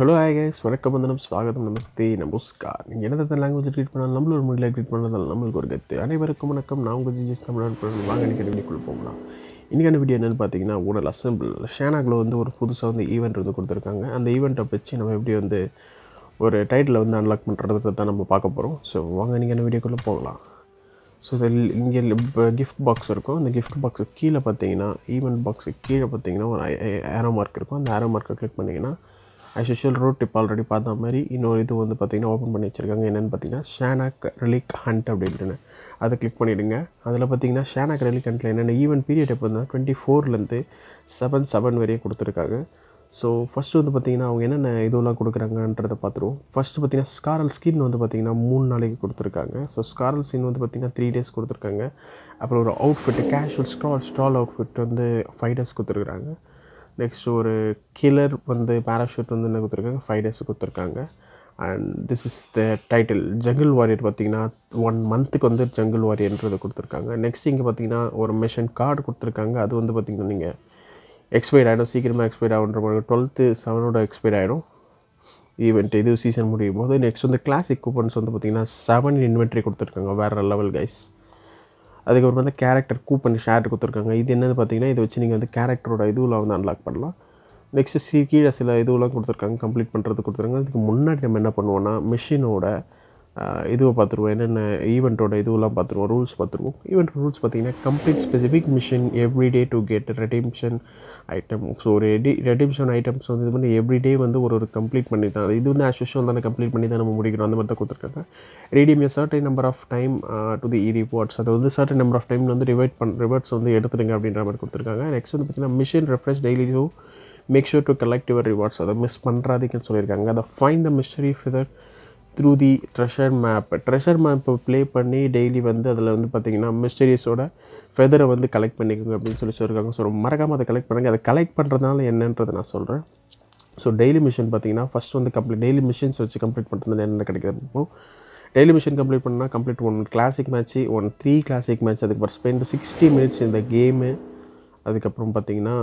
hello hi guys வணக்கம் நம்ம ஸ்வாகதம் நமஸ்தே நமஸ்கார் நீங்கள் என்ன லாங்குவேஜ் ட்ரீட் பண்ணாலும் நம்மளோட ஒரு மொழியில் ட்ரீட் பண்ணதால் நம்மளுக்கு ஒரு கத்து அனைவருக்கும் வணக்கம் நான் உங்கள் ஜிஜிஸ் தமிழ் பண்ணணும் வாங்க நினைக்கிற வீடியோக்குள்ள போகலாம் இன்றைக்கான வீடியோ என்னென்னு பார்த்தீங்கன்னா ஊழல் அசம்பிள் ஷேனாக்கில் வந்து ஒரு புதுசாக வந்து ஈவெண்ட் வந்து கொடுத்துருக்காங்க அந்த ஈவெண்ட்டை வச்சு நம்ம எப்படி வந்து ஒரு டைட்டில் வந்து அன்லாக் பண்ணுறதுக்கு தான் நம்ம பார்க்க போகிறோம் ஸோ வாங்க இன்றைக்கான வீடியோக்குள்ளே போகலாம் ஸோ இதில் இங்கே கிஃப்ட் பாக்ஸ் இருக்கும் அந்த கிஃப்ட் பாக்ஸுக்கு கீழே பார்த்தீங்கன்னா ஈவெண்ட் பாக்ஸுக்கு கீழே பார்த்தீங்கன்னா ஒரு ஏரோ மார்க் இருக்கும் அந்த ஏரோ மார்க்கை கிளிக் பண்ணிங்கன்னா ஐஷிஷியல் ரூட் டிப் ஆல்ரெடி பார்த்த மாதிரி இன்னொரு இது வந்து பார்த்திங்கன்னா ஓப்பன் பண்ணி வச்சுருக்காங்க என்னென்னு பார்த்தீங்கன்னா ஷேனாக் ரிலிக் ஹண்ட் அப்படின்ட்டுன்னு அதை கிளிக் பண்ணிவிடுங்க அதில் பார்த்தீங்கன்னா ஷேனாக் ரிலிக் ஹண்ட்டில் என்னென்ன ஈவென்ட் பீரியட் எப்போ இருந்தால் டுவெண்ட்டி ஃபோர்லேருந்து செவன் செவன் வரையும் கொடுத்துருக்காங்க ஸோ ஃபஸ்ட்டு வந்து பார்த்திங்கன்னா அவங்க என்னென்ன இதுவெல்லாம் கொடுக்குறாங்கன்றதை பார்த்துருவோம் ஃபஸ்ட்டு பார்த்திங்கன்னா ஸ்காரல் ஸ்கின் வந்து பார்த்திங்கன்னா மூணு நாளைக்கு கொடுத்துருக்காங்க ஸோ ஸ்காரல் ஸ்கின் வந்து பார்த்திங்கன்னா த்ரீ டேஸ் கொடுத்துருக்காங்க அப்புறம் ஒரு outfit casual style style outfit வந்து ஃபைவ் டேஸ் கொடுத்துருக்குறாங்க நெக்ஸ்ட் ஒரு கில்லர் வந்து பேராஷூட் வந்து என்ன கொடுத்துருக்காங்க ஃபைவ் டேஸ் கொடுத்துருக்காங்க and this is the title jungle warrior பார்த்திங்கன்னா ஒன் மந்த்துக்கு வந்து ஜங்கிள் வாரியர்ன்றது கொடுத்துருக்காங்க நெக்ஸ்ட் இங்கே பார்த்திங்கன்னா ஒரு மிஷன் கார்டு கொடுத்துருக்காங்க அது வந்து பார்த்திங்கன்னா நீங்கள் எக்ஸ்பைர் ஆகிடும் சீக்கிரமாக எக்ஸ்பைர் ஆகுன்ற மாதிரி டுவெல்த்து செவனோட எக்ஸ்பைர் ஆகிடும் ஈவெண்ட் இது சீசன் முடியும் போது நெக்ஸ்ட் வந்து கிளாசிக் கூப்பன்ஸ் வந்து பார்த்திங்கன்னா செவன் இன்வென்ட்ரி கொடுத்துருக்காங்க வேறு லெவல் கைஸ் அதுக்கப்புறம் வந்து கேரக்டர் கூப்பன் ஷேர் கொடுத்துருக்காங்க இது என்னென்னு பார்த்தீங்கன்னா இதை வச்சு நீங்கள் வந்து கேரக்டரோட இதுவில் வந்து அன்லாக் பண்ணலாம் நெக்ஸ்ட்டு சி கீழே சில இதுவெலாம் கொடுத்துருக்காங்க கம்ப்ளீட் பண்ணுறது கொடுத்துருக்காங்க அதுக்கு முன்னாடி நம்ம என்ன பண்ணுவோன்னா மிஷினோட இதுவை பார்த்துருவோம் என்னென்ன ஈவெண்ட்டோட இதுவெல்லாம் பார்த்துருவோம் ரூல்ஸ் பார்த்துருவோம் ஈவெண்ட் ரூல்ஸ் பார்த்தீங்கன்னா complete specific mission everyday to get redemption item so ready redemption items வந்து இது பண்ணி எவ்ரிடே வந்து ஒரு ஒரு கம்ப்ளீட் பண்ணி தான் இது வந்து ஆஸ் தானே கம்ப்ளீட் பண்ணி தான் நம்ம முடிக்கணும் அந்த மாதிரி தான் கொடுத்துருக்காங்க redeem a certain number of time to the இ ரிவார்ட்ஸ் அது வந்து சர்டன் நம்பர் ஆஃப் டைம் வந்து ரிவர்ட் பண் ரிவார்ட்ஸ் வந்து எடுத்துடுங்க அப்படின்ற மாதிரி கொடுத்துருக்காங்க நெக்ஸ்ட் வந்து பார்த்திங்கன்னா mission refresh daily to make sure to collect your rewards அதை மிஸ் பண்ணுறாதீங்கன்னு சொல்லியிருக்காங்க அதை find the mystery feather through the treasure map treasure மேப்பை ப்ளே பண்ணி டெய்லி வந்து அதில் வந்து பார்த்திங்கன்னா மிஸ்டரியஸோட ஃபெதரை வந்து கலெக்ட் பண்ணிக்கோங்க அப்படின்னு சொல்லி சொல்லியிருக்காங்க ஸோ மறக்காமல் அதை கலெக்ட் பண்ணுங்கள் அதை கலெக்ட் பண்ணுறதுனால என்னன்றதை நான் சொல்கிறேன் ஸோ டெய்லி மிஷன் பார்த்தீங்கன்னா ஃபஸ்ட் வந்து கம்ப்ளீட் டெய்லி மிஷின்ஸ் வச்சு கம்ப்ளீட் பண்ணுறது என்ன கிடைக்கிறப்போ டெய்லி மிஷன் கம்ப்ளீட் பண்ணால் complete one classic match one three classic match அதுக்கப்புறம் ஸ்பெண்ட் சிக்ஸ்டி மினிட்ஸ் இந்த கேமு அதுக்கப்புறம் பார்த்தீங்கன்னா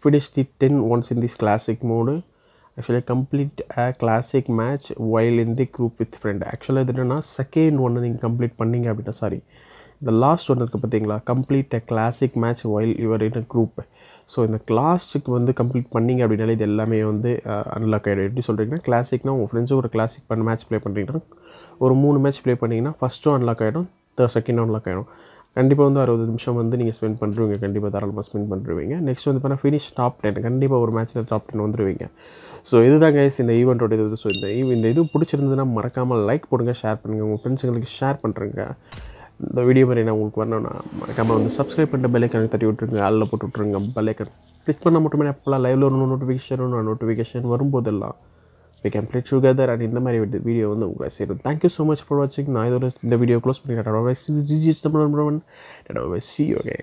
finish the ten ones in this classic mode actually complete a classic match while in the group with friend ஆக்சுவலாக இது என்னென்னா second ஒன்று நீங்கள் complete பண்ணீங்க அப்படின்னா சாரி இந்த லாஸ்ட் ஒன்று இருக்குது பார்த்தீங்களா complete a classic match while your in a group so இந்த கிளாஸுக்கு வந்து கம்ப்ளீட் பண்ணிங்க அப்படின்னாலே இது எல்லாமே வந்து அன்லாக் uh, ஆகிடும் எப்படி சொல்கிறீங்கன்னா கிளாசிக்னா உங்கள் ஃப்ரெண்ட்ஸும் ஒரு கிளாசிக் பண்ண மேட்ச் ப்ளே பண்ணுறீங்கன்னா ஒரு மூணு மேட்ச் ப்ளே பண்ணிங்கன்னா ஃபஸ்ட்டும் அன்லாக் ஆகிடும் செகண்டும் அன்லாக் ஆகிடும் கண்டிப்பாக வந்து அறுபது நிமிஷம் வந்து நீங்கள் ஸ்பெண்ட் பண்ணுறீங்க கண்டிப்பாக தாராளமாக ஸ்பெண்ட் பண்ணுறீங்க நெக்ஸ்ட் வந்து பார்த்தா ஃபினிஷ் டாப் டென் கண்டிப்பாக ஒரு மேட்ச்சில் டாப் டென் வந்துடுவீங்க ஸோ இதுதான் கைஸ் இந்த ஈவெண்ட்டோட இது ஸோ இந்த இந்த இது பிடிச்சிருந்ததுன்னா மறக்காமல் லைக் போடுங்க ஷேர் பண்ணுங்கள் உங்கள் ஃப்ரெண்ட்ஸுங்களுக்கு ஷேர் பண்ணுறேங்க இந்த வீடியோ மாதிரி நான் உங்களுக்கு வரணும்னா மறக்காமல் வந்து சப்ஸ்கிரைப் பண்ணிட்டு பெல்லைக்கன் தட்டி விட்டுருங்க அல்ல போட்டு விட்ருங்க பெல்லைக்கன் கிளிக் பண்ணால் மட்டுமே எப்போல்லாம் லைவ்ல ஒரு நோட்டிஃபிகேஷன் நோட்டிஃபிகேஷன் வரும்போதெல்லாம் we can play together and இந்த மாதிரி வீடியோ வந்து உங்களை சேரும் தேங்க்யூ ஸோ மச் ஃபார் வாட்சிங் நான் இதோட இந்த வீடியோ க்ளோஸ் பண்ணிக்கிறேன் சி யூ ஓகே